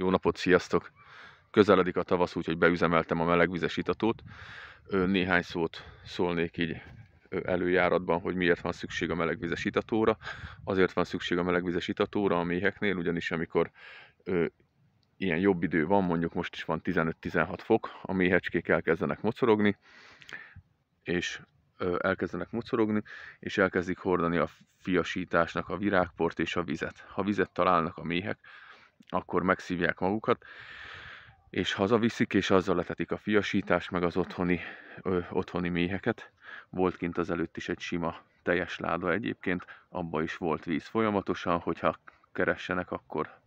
Jó napot, sziasztok! Közeledik a tavasz, úgyhogy beüzemeltem a melegvizes itatót. Néhány szót szólnék így előjáratban, hogy miért van szükség a melegvizes itatóra. Azért van szükség a melegvizes itatóra a méheknél, ugyanis amikor ilyen jobb idő van, mondjuk most is van 15-16 fok, a méhecskék elkezdenek mocorogni, és elkezdenek mocorogni, és elkezdik hordani a fiasításnak a virágport és a vizet. Ha vizet találnak a méhek, akkor megszívják magukat, és hazaviszik, és azzal letetik a fiasítás meg az otthoni, ö, otthoni méheket. Volt kint az előtt is egy sima teljes láda egyébként, abba is volt víz folyamatosan, hogyha keressenek, akkor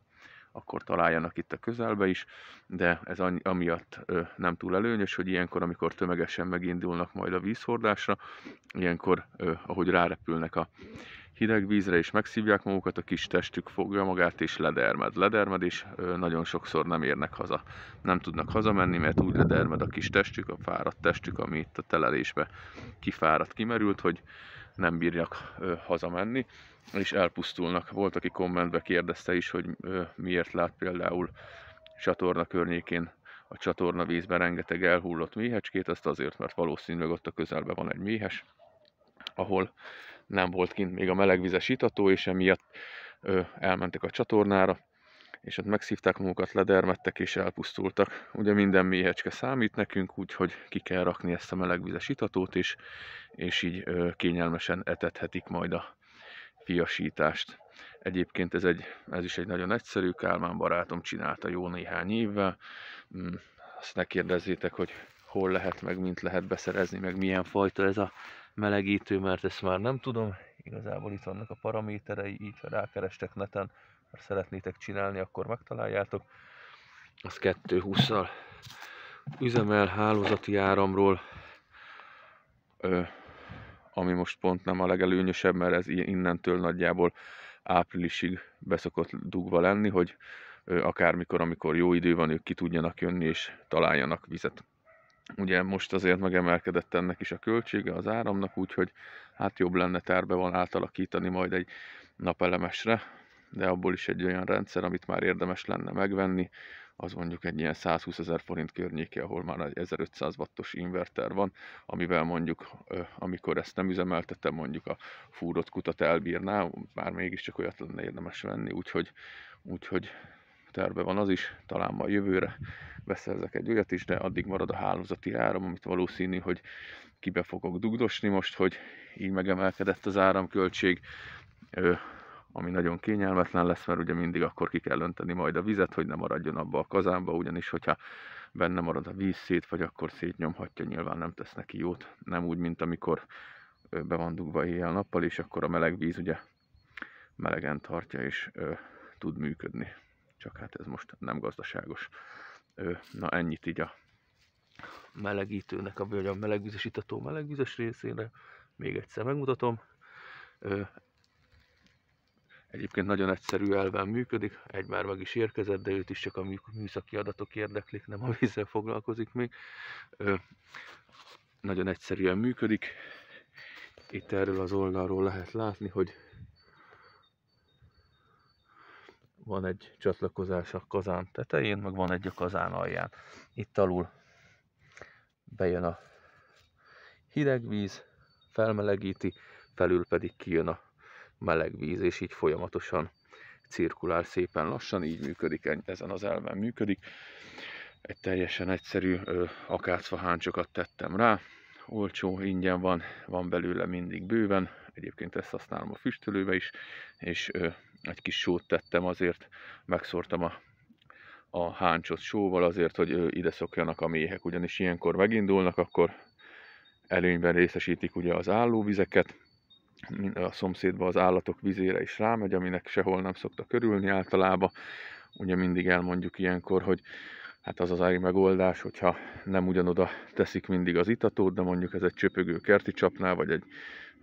akkor találjanak itt a közelbe is, de ez amiatt nem túl előnyös, hogy ilyenkor, amikor tömegesen megindulnak majd a vízhordásra, ilyenkor, ahogy rárepülnek a hideg vízre, és megszívják magukat, a kis testük fogja magát, és ledermed. Ledermed, és nagyon sokszor nem érnek haza. Nem tudnak hazamenni, mert úgy ledermed a kis testük, a fáradt testük, ami itt a telelésbe kifáradt, kimerült, hogy nem bírják hazamenni, és elpusztulnak. Volt, aki kommentbe kérdezte is, hogy miért lát például csatorna környékén a csatorna vízben rengeteg elhullott méhecskét, ezt azért, mert valószínűleg ott a közelben van egy méhes, ahol nem volt kint még a melegvizes itató, és emiatt ö, elmentek a csatornára, és ott megszívták magukat, ledermettek és elpusztultak. Ugye minden méhecske számít nekünk, úgyhogy ki kell rakni ezt a melegvizes itatót is, és így ö, kényelmesen etethetik majd a fiasítást. Egyébként ez, egy, ez is egy nagyon egyszerű, Kálmán barátom csinálta jó néhány évvel. Mm, azt ne kérdezzétek, hogy hol lehet, meg mint lehet beszerezni, meg milyen fajta ez a melegítő, mert ezt már nem tudom. Igazából itt vannak a paraméterei, így ha rákerestek neten, ha szeretnétek csinálni, akkor megtaláljátok. Az 220-szal üzemel hálózati áramról, ami most pont nem a legelőnyösebb, mert ez innentől nagyjából áprilisig beszokott dugva lenni, hogy akármikor, amikor jó idő van, ők ki tudjanak jönni és találjanak vizet. Ugye most azért megemelkedett ennek is a költsége az áramnak, úgyhogy hát jobb lenne terve van átalakítani majd egy napelemesre, de abból is egy olyan rendszer, amit már érdemes lenne megvenni, az mondjuk egy ilyen 120 ezer forint környéke, ahol már egy 1500 wattos inverter van, amivel mondjuk, amikor ezt nem üzemeltetem, mondjuk a fúrott kutat elbírná, már mégiscsak olyat lenne érdemes venni, úgyhogy, úgyhogy terve van az is, talán ma jövőre beszerzek egy olyat is, de addig marad a hálózati áram, amit valószínű, hogy kibe fogok dugdosni most, hogy így megemelkedett az áramköltség, ami nagyon kényelmetlen lesz, mert ugye mindig akkor ki kell önteni majd a vizet, hogy ne maradjon abba a kazánba, ugyanis hogyha benne marad a víz szét, vagy akkor szétnyomhatja, nyilván nem tesz neki jót. Nem úgy, mint amikor be van dugva éjjel-nappal, és akkor a meleg víz ugye melegen tartja, és ö, tud működni csak hát ez most nem gazdaságos. Na ennyit így a melegítőnek, a vagy a melegvizes itató melegvizes részére. Még egyszer megmutatom. Egyébként nagyon egyszerű elven működik, egy már meg is érkezett, de őt is csak a műszaki adatok érdeklik, nem a vízzel foglalkozik még. nagyon egyszerűen működik. Itt erről az oldalról lehet látni, hogy van egy csatlakozás a kazán tetején, meg van egy a kazán alján. Itt alul bejön a hideg víz, felmelegíti, felül pedig kijön a meleg víz, és így folyamatosan cirkulál szépen lassan, így működik, ezen az elven működik. Egy teljesen egyszerű akácfaháncsokat tettem rá, olcsó, ingyen van, van belőle mindig bőven, egyébként ezt használom a füstölőbe is, és egy kis sót tettem azért, megszórtam a, a háncsot sóval azért, hogy ide szokjanak a méhek, ugyanis ilyenkor megindulnak, akkor előnyben részesítik ugye az állóvizeket, a szomszédba az állatok vizére is rámegy, aminek sehol nem szokta körülni általában. Ugye mindig elmondjuk ilyenkor, hogy hát az az egy megoldás, hogyha nem ugyanoda teszik mindig az itatót, de mondjuk ez egy csöpögő kerti csapnál, vagy egy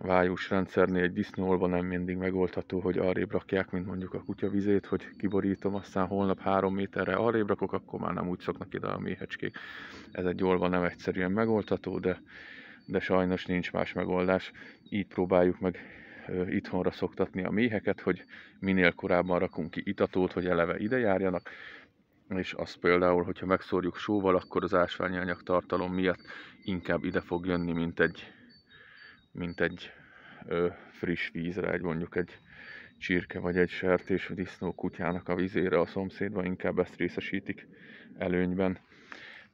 vájus rendszernél egy disznóolva nem mindig megoldható, hogy arrébb rakják, mint mondjuk a vizét, hogy kiborítom, aztán holnap három méterre arrébb rakok, akkor már nem úgy szoknak ide a méhecskék. Ez egy olva nem egyszerűen megoldható, de, de sajnos nincs más megoldás. Így próbáljuk meg itthonra szoktatni a méheket, hogy minél korábban rakunk ki itatót, hogy eleve ide járjanak, és az például, hogyha megszórjuk sóval, akkor az ásványanyag anyag tartalom miatt inkább ide fog jönni, mint egy mint egy ö, friss egy mondjuk egy csirke vagy egy sertés disznó kutyának a vizére a szomszédban, inkább ezt részesítik előnyben.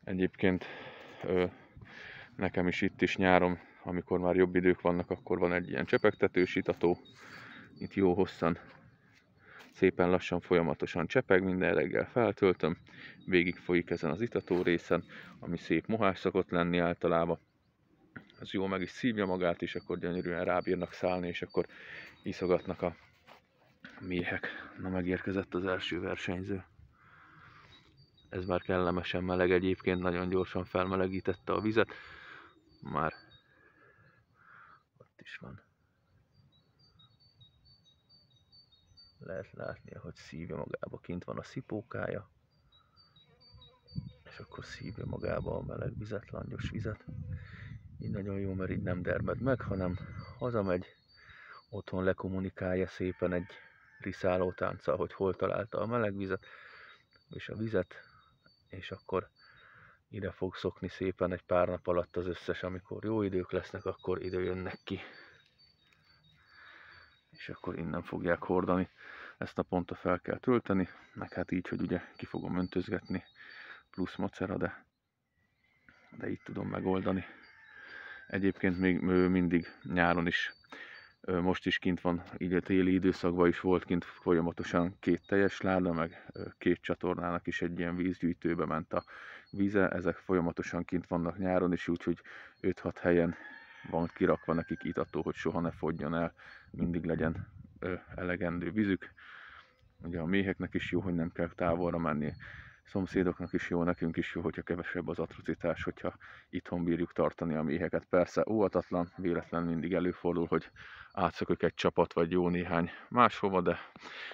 Egyébként ö, nekem is itt is nyáron, amikor már jobb idők vannak, akkor van egy ilyen csepegtetősítató. itató. Itt jó hosszan, szépen lassan, folyamatosan csepeg, minden reggel feltöltöm, végig folyik ezen az itató részen, ami szép mohás szokott lenni általában az jó meg is szívja magát, és akkor gyönyörűen rábírnak szállni, és akkor iszogatnak a méhek. Na megérkezett az első versenyző. Ez már kellemesen meleg egyébként, nagyon gyorsan felmelegítette a vizet. Már ott is van. Lehet látni, hogy szívja magába, kint van a szipókája és akkor szívja magába a meleg vizet, langyos vizet. Így nagyon jó, mert így nem dermed meg, hanem hazamegy, otthon lekommunikálja szépen egy riszáló tánca, hogy hol találta a meleg vizet, és a vizet, és akkor ide fog szokni szépen egy pár nap alatt az összes, amikor jó idők lesznek, akkor ide jönnek ki. És akkor innen fogják hordani. Ezt a pontot fel kell tölteni, meg hát így, hogy ugye ki fogom öntözgetni, plusz macera, de, de így tudom megoldani. Egyébként még mindig nyáron is, most is kint van, így a téli időszakban is volt kint folyamatosan két teljes láda, meg két csatornának is egy ilyen vízgyűjtőbe ment a víze. Ezek folyamatosan kint vannak nyáron is, úgyhogy 5-6 helyen van kirakva nekik itató, hogy soha ne fogjon el, mindig legyen elegendő vízük. Ugye a méheknek is jó, hogy nem kell távolra menni, szomszédoknak is jó, nekünk is jó, hogyha kevesebb az atrocitás, hogyha itthon bírjuk tartani a méheket. Persze óvatatlan, véletlen mindig előfordul, hogy átszökök egy csapat, vagy jó néhány máshova, de,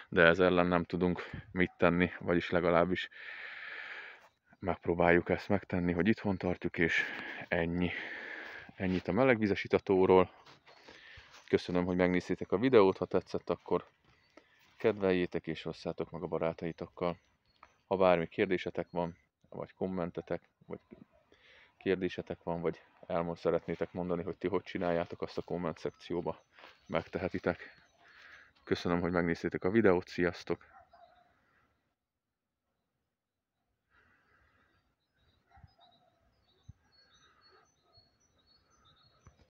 de ez ellen nem tudunk mit tenni, vagyis legalábbis megpróbáljuk ezt megtenni, hogy itthon tartjuk, és ennyi. Ennyit a melegvizesítatóról. Köszönöm, hogy megnéztétek a videót, ha tetszett, akkor kedveljétek és osszátok meg a barátaitokkal. Ha bármi kérdésetek van, vagy kommentetek, vagy kérdésetek van, vagy elmond szeretnétek mondani, hogy ti hogy csináljátok, azt a komment szekcióba megtehetitek. Köszönöm, hogy megnéztétek a videót, sziasztok!